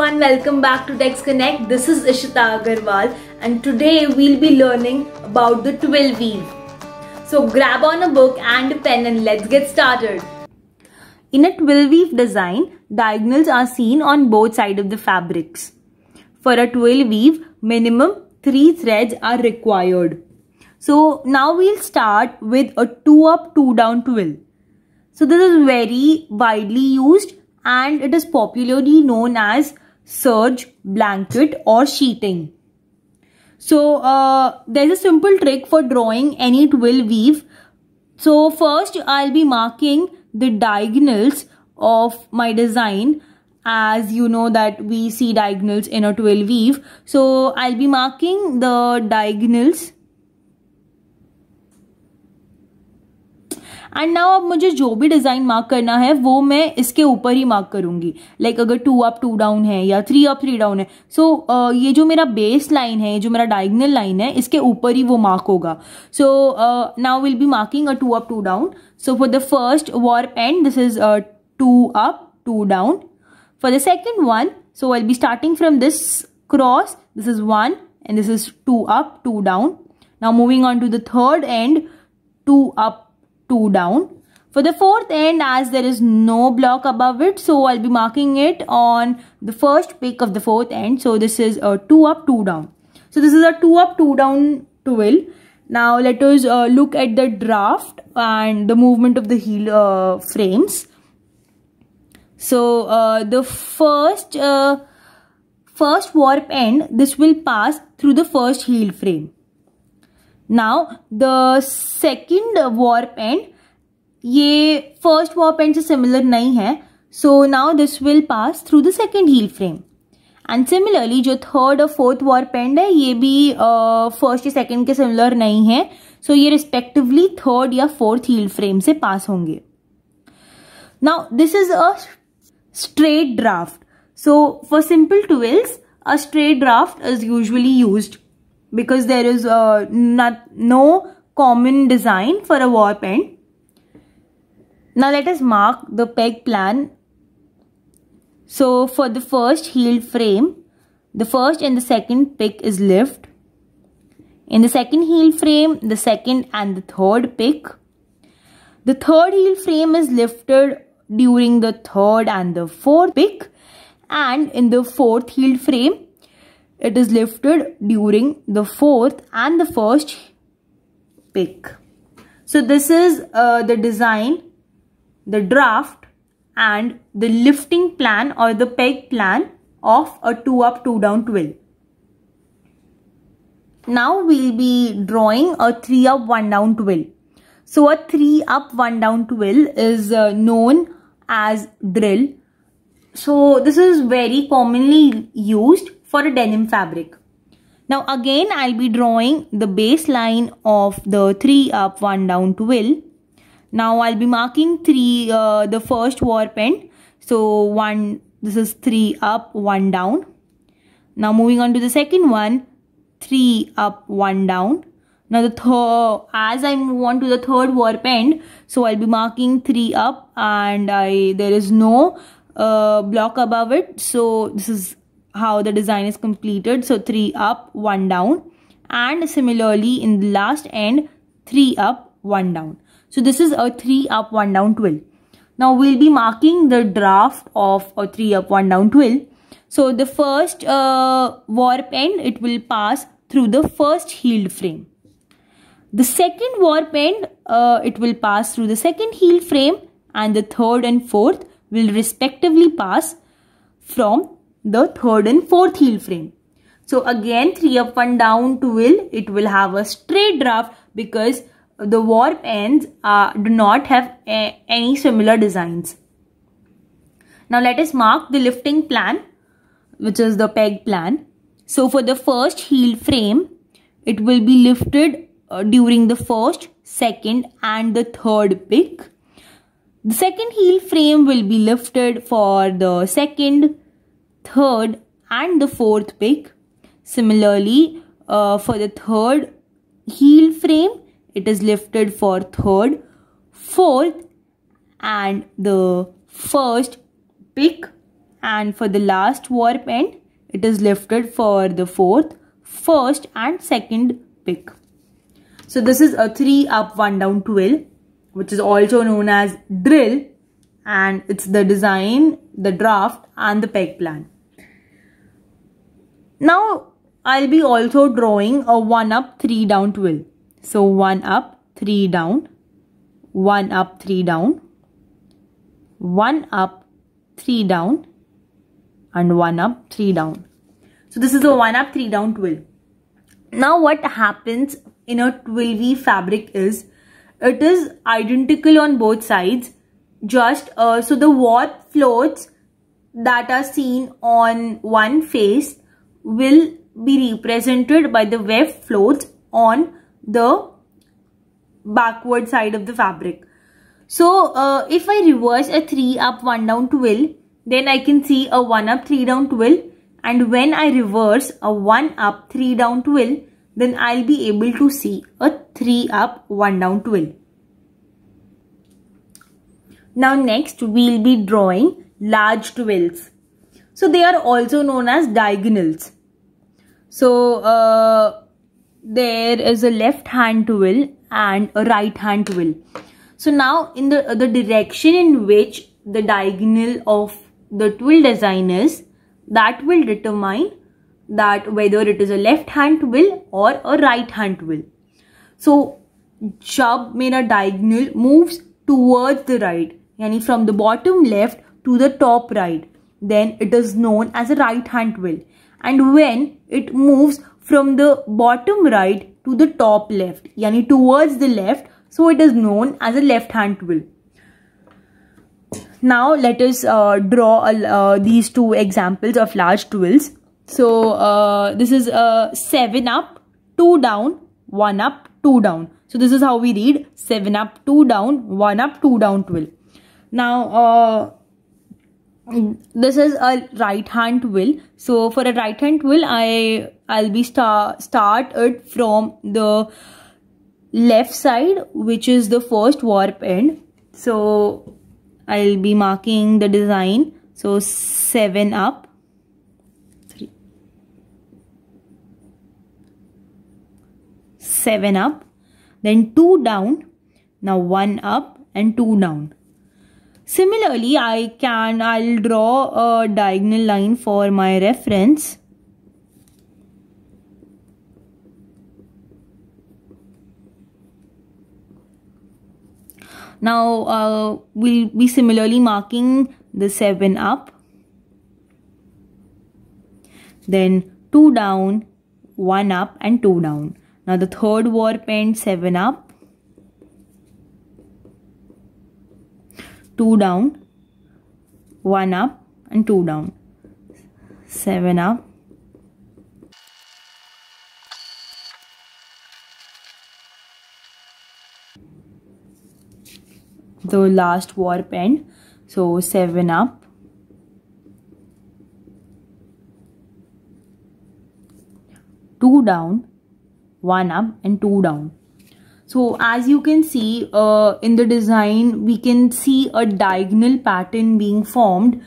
everyone, welcome back to Text Connect. This is Ishita Agarwal and today we'll be learning about the twill weave. So grab on a book and a pen and let's get started. In a twill weave design, diagonals are seen on both sides of the fabrics. For a twill weave, minimum 3 threads are required. So now we'll start with a 2 up 2 down twill. So this is very widely used and it is popularly known as serge, blanket or sheeting. So uh, there's a simple trick for drawing any twill weave. So first I'll be marking the diagonals of my design as you know that we see diagonals in a twill weave. So I'll be marking the diagonals and now अब मुझे जो भी design mark करना है वो मैं इसके ऊपर ही मार्क करूँगी लाइक like अगर टू अप टू डाउन है या थ्री अप थ्री डाउन है सो so, uh, ये जो मेरा बेस लाइन है जो मेरा डायग्नल लाइन है इसके ऊपर ही वो मार्क होगा so now will be marking a two up two down so for the first warp and this is two up two down for the second one so I be starting from this cross this is one and this is two up two down now moving on to the third and two up 2 down. For the fourth end, as there is no block above it, so I'll be marking it on the first pick of the fourth end. So this is a 2 up, 2 down. So this is a 2 up, 2 down twill. Now let us uh, look at the draft and the movement of the heel uh, frames. So uh, the first, uh, first warp end, this will pass through the first heel frame. Now the second warp end ये first warp end से similar नहीं है so now this will pass through the second heel frame and similarly जो third और fourth warp end है ये भी first uh, या सेकेंड के सिमिलर नहीं है सो so ये रिस्पेक्टिवली थर्ड या फोर्थ हील फ्रेम से पास होंगे now this is a straight draft so for simple twill a straight draft is usually used because there is uh, not, no common design for a war pen. Now let us mark the peg plan. So for the first heel frame, the first and the second pick is lift. In the second heel frame, the second and the third pick. The third heel frame is lifted during the third and the fourth pick. And in the fourth heel frame, it is lifted during the fourth and the first pick. So this is uh, the design, the draft and the lifting plan or the peg plan of a 2 up 2 down twill. Now we'll be drawing a 3 up 1 down twill. So a 3 up 1 down twill is uh, known as drill. So this is very commonly used for a denim fabric. Now again I'll be drawing the baseline of the 3 up 1 down twill. Now I'll be marking 3 uh, the first warp end. So 1 this is 3 up 1 down. Now moving on to the second one 3 up 1 down. Now the third as I move on to the third warp end so I'll be marking 3 up and I there is no uh, block above it so this is how the design is completed so three up one down and similarly in the last end three up one down so this is a three up one down twill now we'll be marking the draft of a three up one down twill so the first uh, warp end it will pass through the first healed frame the second warp end uh, it will pass through the second healed frame and the third and fourth will respectively pass from the third and fourth heel frame. So again 3 up 1 down will. it will have a straight draft because the warp ends uh, do not have a, any similar designs. Now let us mark the lifting plan which is the peg plan. So for the first heel frame it will be lifted uh, during the first, second and the third pick. The second heel frame will be lifted for the second, third and the fourth pick. Similarly, uh, for the third heel frame, it is lifted for third, fourth and the first pick and for the last warp end, it is lifted for the fourth, first and second pick. So this is a 3 up 1 down twelve, which is also known as drill and it's the design, the draft and the peg plan. Now I'll be also drawing a 1 up 3 down twill. So 1 up 3 down 1 up 3 down 1 up 3 down and 1 up 3 down. So this is a 1 up 3 down twill. Now what happens in a twill weave fabric is it is identical on both sides just uh, so the warp floats that are seen on one face will be represented by the weft floats on the backward side of the fabric. So uh, if I reverse a 3 up 1 down twill then I can see a 1 up 3 down twill and when I reverse a 1 up 3 down twill then I'll be able to see a 3 up 1 down twill. Now next we'll be drawing large twills. So they are also known as diagonals. So uh, there is a left hand twill and a right hand twill. So now in the, the direction in which the diagonal of the twill design is that will determine that whether it is a left hand twill or a right hand twill. So jab mera diagonal moves towards the right yani from the bottom left to the top right. Then it is known as a right hand wheel. And when it moves from the bottom right to the top left, yani towards the left, so it is known as a left hand wheel. Now let us uh, draw uh, these two examples of large twills. So uh, this is a uh, 7 up, 2 down, 1 up, 2 down. So this is how we read 7 up, 2 down, 1 up, 2 down twill. Now, uh, this is a right hand wheel. So for a right hand wheel, I, I'll be start start it from the left side, which is the first warp end. So I'll be marking the design. So 7 up. Three. 7 up. Then 2 down. Now 1 up and 2 down. Similarly, I can, I'll draw a diagonal line for my reference. Now, uh, we'll be similarly marking the 7 up, then 2 down, 1 up and 2 down. Now, the third war penned 7 up, 2 down 1 up and 2 down 7 up the last warp end so 7 up two down one up and two down so as you can see uh, in the design we can see a diagonal pattern being formed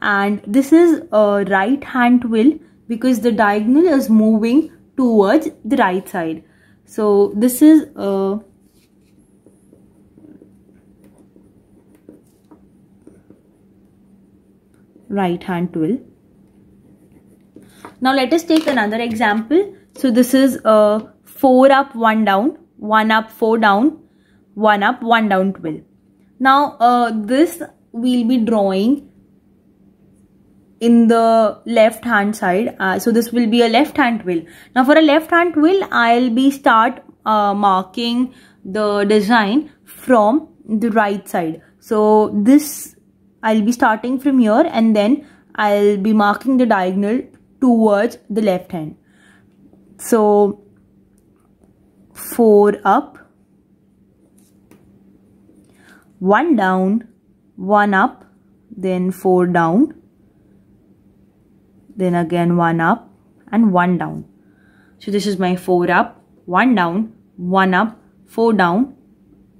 and this is a right hand twill because the diagonal is moving towards the right side so this is a uh, right hand twill now let us take another example so this is a uh, four up one down 1 up 4 down 1 up 1 down Twelve. now uh, this we'll be drawing in the left hand side uh, so this will be a left hand wheel. now for a left hand wheel, i'll be start uh, marking the design from the right side so this i'll be starting from here and then i'll be marking the diagonal towards the left hand so 4 up, 1 down, 1 up, then 4 down, then again 1 up and 1 down. So this is my 4 up, 1 down, 1 up, 4 down,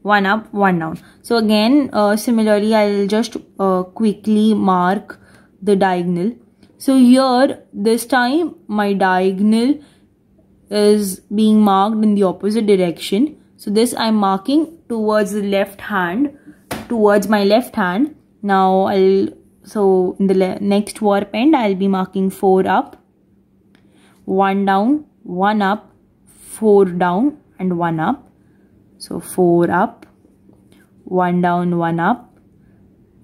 1 up, 1 down. So again, uh, similarly, I'll just uh, quickly mark the diagonal. So here, this time, my diagonal is being marked in the opposite direction. So this I'm marking towards the left hand, towards my left hand. Now I'll, so in the next warp end, I'll be marking 4 up, 1 down, 1 up, 4 down and 1 up. So 4 up, 1 down, 1 up,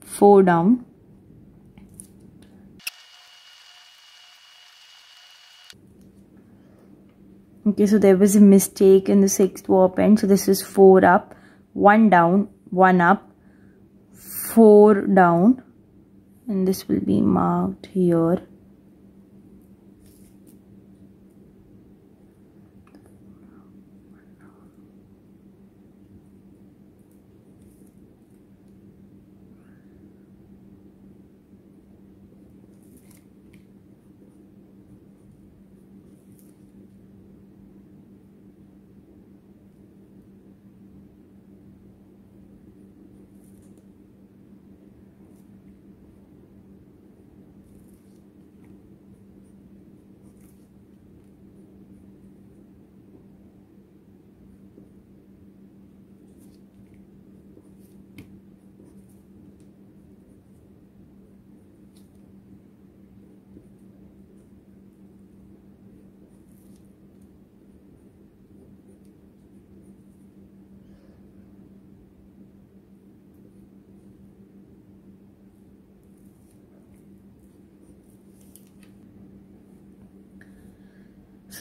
4 down, okay so there was a mistake in the sixth warp end so this is four up one down one up four down and this will be marked here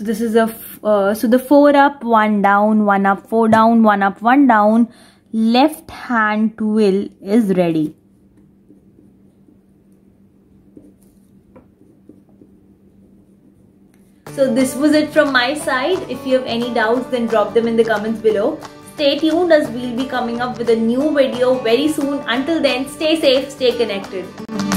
so this is a uh, so the four up one down one up four down one up one down left hand twill is ready So this was it from my side. If you have any doubts then drop them in the comments below. Stay tuned as we'll be coming up with a new video very soon. Until then, stay safe, stay connected.